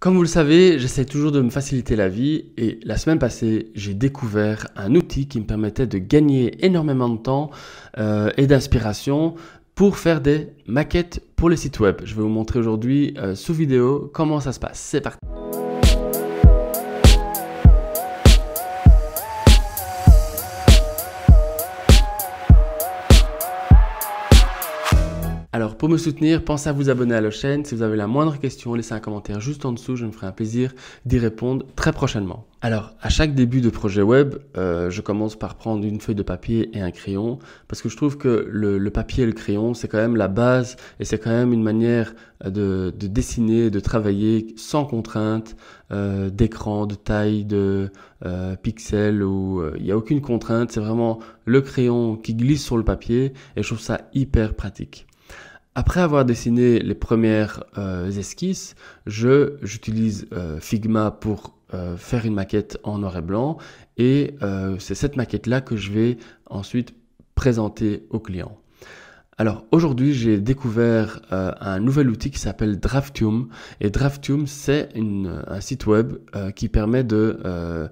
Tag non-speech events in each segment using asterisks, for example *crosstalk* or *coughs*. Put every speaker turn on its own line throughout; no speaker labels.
Comme vous le savez, j'essaie toujours de me faciliter la vie et la semaine passée, j'ai découvert un outil qui me permettait de gagner énormément de temps euh, et d'inspiration pour faire des maquettes pour les sites web. Je vais vous montrer aujourd'hui euh, sous vidéo comment ça se passe. C'est parti Alors pour me soutenir, pensez à vous abonner à la chaîne. Si vous avez la moindre question, laissez un commentaire juste en dessous, je me ferai un plaisir d'y répondre très prochainement. Alors à chaque début de projet web, euh, je commence par prendre une feuille de papier et un crayon, parce que je trouve que le, papier et le crayon, c'est quand même la base et c'est quand même une manière de, dessiner, de travailler sans contrainte euh, d'écran, de taille, de euh, pixels, où il n'y a aucune contrainte, c'est vraiment le crayon qui glisse sur le papier et je trouve ça hyper pratique. Après avoir dessiné les premières euh, esquisses, je j'utilise euh, Figma pour euh, faire une maquette en noir et blanc et c'est cette maquette là que je vais ensuite présenter au client. Alors aujourd'hui j'ai découvert un nouvel outil qui s'appelle Draftium et Draftium c'est un site web qui permet de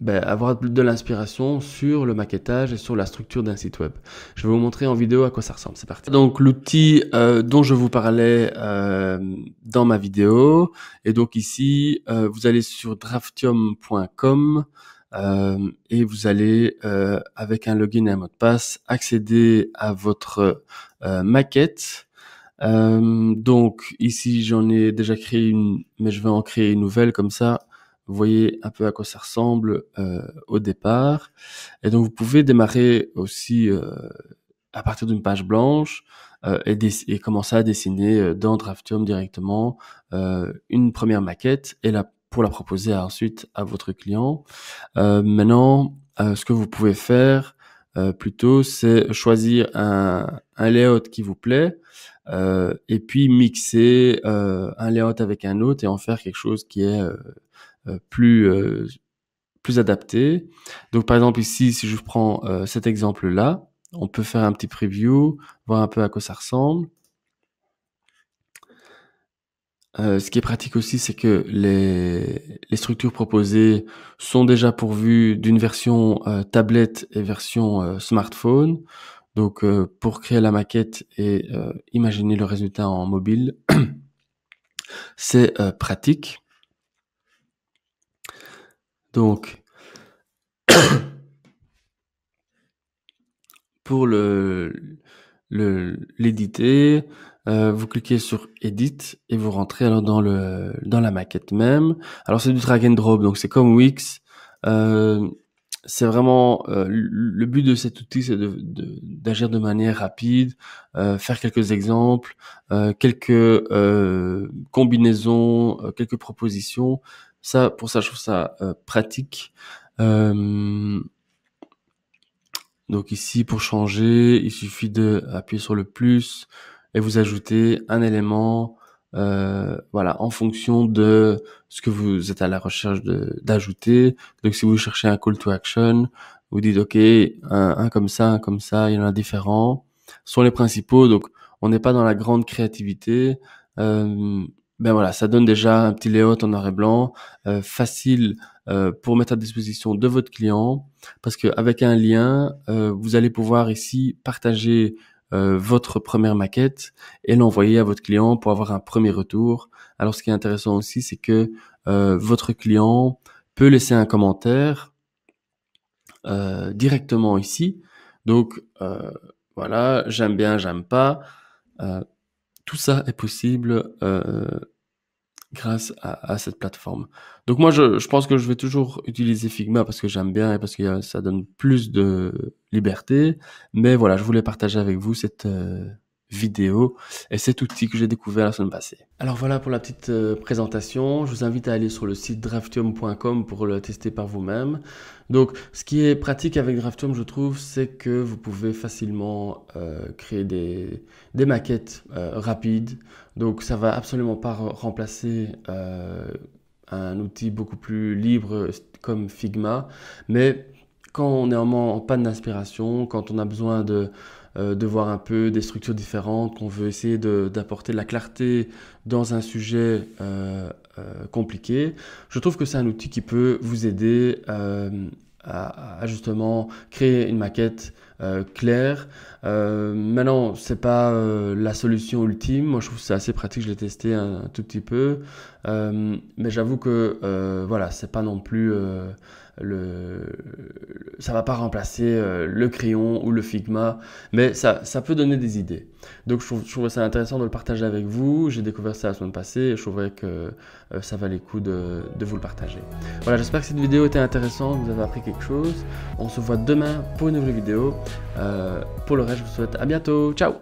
ben, avoir de l'inspiration sur le maquettage et sur la structure d'un site web. Je vais vous montrer en vidéo à quoi ça ressemble. C'est parti. Donc l'outil euh, dont je vous parlais euh, dans ma vidéo, et donc ici, euh, vous allez sur draftium.com et vous allez, avec un login et un mot de passe, accéder à votre maquette. donc ici j'en ai déjà créé une, mais je vais en créer une nouvelle comme ça vous voyez un peu à quoi ça ressemble euh, au départ. Et donc vous pouvez démarrer aussi euh, à partir d'une page blanche euh, et, et, commencer à dessiner dans Draftium directement une première maquette et la, pour la proposer ensuite à votre client. maintenant, ce que vous pouvez faire plutôt, c'est choisir un, un, layout qui vous plaît et puis mixer un layout avec un autre et en faire quelque chose qui est euh, plus euh, plus adapté. Donc par exemple ici, si je prends euh, cet exemple là, on peut faire un petit preview, voir un peu à quoi ça ressemble. ce qui est pratique aussi, c'est que les, les, structures proposées sont déjà pourvues d'une version tablette et version smartphone. Donc pour créer la maquette et imaginer le résultat en mobile, *clears throat* c'est pratique. Donc, *coughs* pour le, l'éditer, euh, vous cliquez sur Edit et vous rentrez alors dans le dans la maquette même. Alors c'est du drag and drop, donc c'est comme Wix. Euh, c'est vraiment euh, le but de cet outil, c'est d'agir de, de, manière rapide, faire quelques exemples, quelques combinaisons, quelques propositions, ça, pour ça, je trouve ça euh, pratique. Euh, donc ici, pour changer, il suffit de appuyer sur le plus et vous ajoutez un élément, euh, voilà, en fonction de ce que vous êtes à la recherche d'ajouter. Donc si vous cherchez un call to action, vous dites ok, un, comme ça, un comme ça, il y en a différents. Ce sont les principaux, donc on n'est pas dans la grande créativité. Euh, ben voilà, ça donne déjà un petit layout en noir et blanc, euh, facile euh, pour mettre à disposition de votre client, parce qu'avec un lien, euh, vous allez pouvoir ici partager votre première maquette et l'envoyer à votre client pour avoir un premier retour. Alors ce qui est intéressant aussi, c'est que votre client peut laisser un commentaire directement ici. Donc voilà, j'aime bien, j'aime pas. Tout ça est possible euh, grâce à, cette plateforme. Donc moi, je, pense que je vais toujours utiliser Figma parce que j'aime bien et parce que euh, ça donne plus de liberté. Mais voilà, je voulais partager avec vous cette, euh, vidéo et cet outil que j'ai découvert la semaine passée. Alors voilà pour la petite euh, présentation. Je vous invite à aller sur le site draftium.com pour le tester par vous-même. Donc ce qui est pratique avec Draftium je trouve c'est que vous pouvez facilement euh, créer des, maquettes euh, rapides. Donc ça va absolument pas remplacer un outil beaucoup plus libre comme Figma mais quand on est en panne d'inspiration, quand on a besoin de, euh, de voir un peu des structures différentes, qu'on veut essayer d'apporter de, la clarté dans un sujet euh, euh, compliqué, je trouve que c'est un outil qui peut vous aider à, justement créer une maquette claire. maintenant, c'est pas la solution ultime. Moi, je trouve que c'est assez pratique. Je l'ai testé un, tout petit peu, mais j'avoue que voilà, c'est pas non plus le, ça va pas remplacer euh, le crayon ou le Figma, mais ça, ça peut donner des idées. Donc je, trouve, trouvais ça intéressant de le partager avec vous. J'ai découvert ça la semaine passée et je trouvais que euh, ça valait le coup de, de vous le partager. Voilà, j'espère que cette vidéo était intéressante, vous avez appris quelque chose. On se voit demain pour une nouvelle vidéo. Euh, pour le reste, je vous souhaite à bientôt. Ciao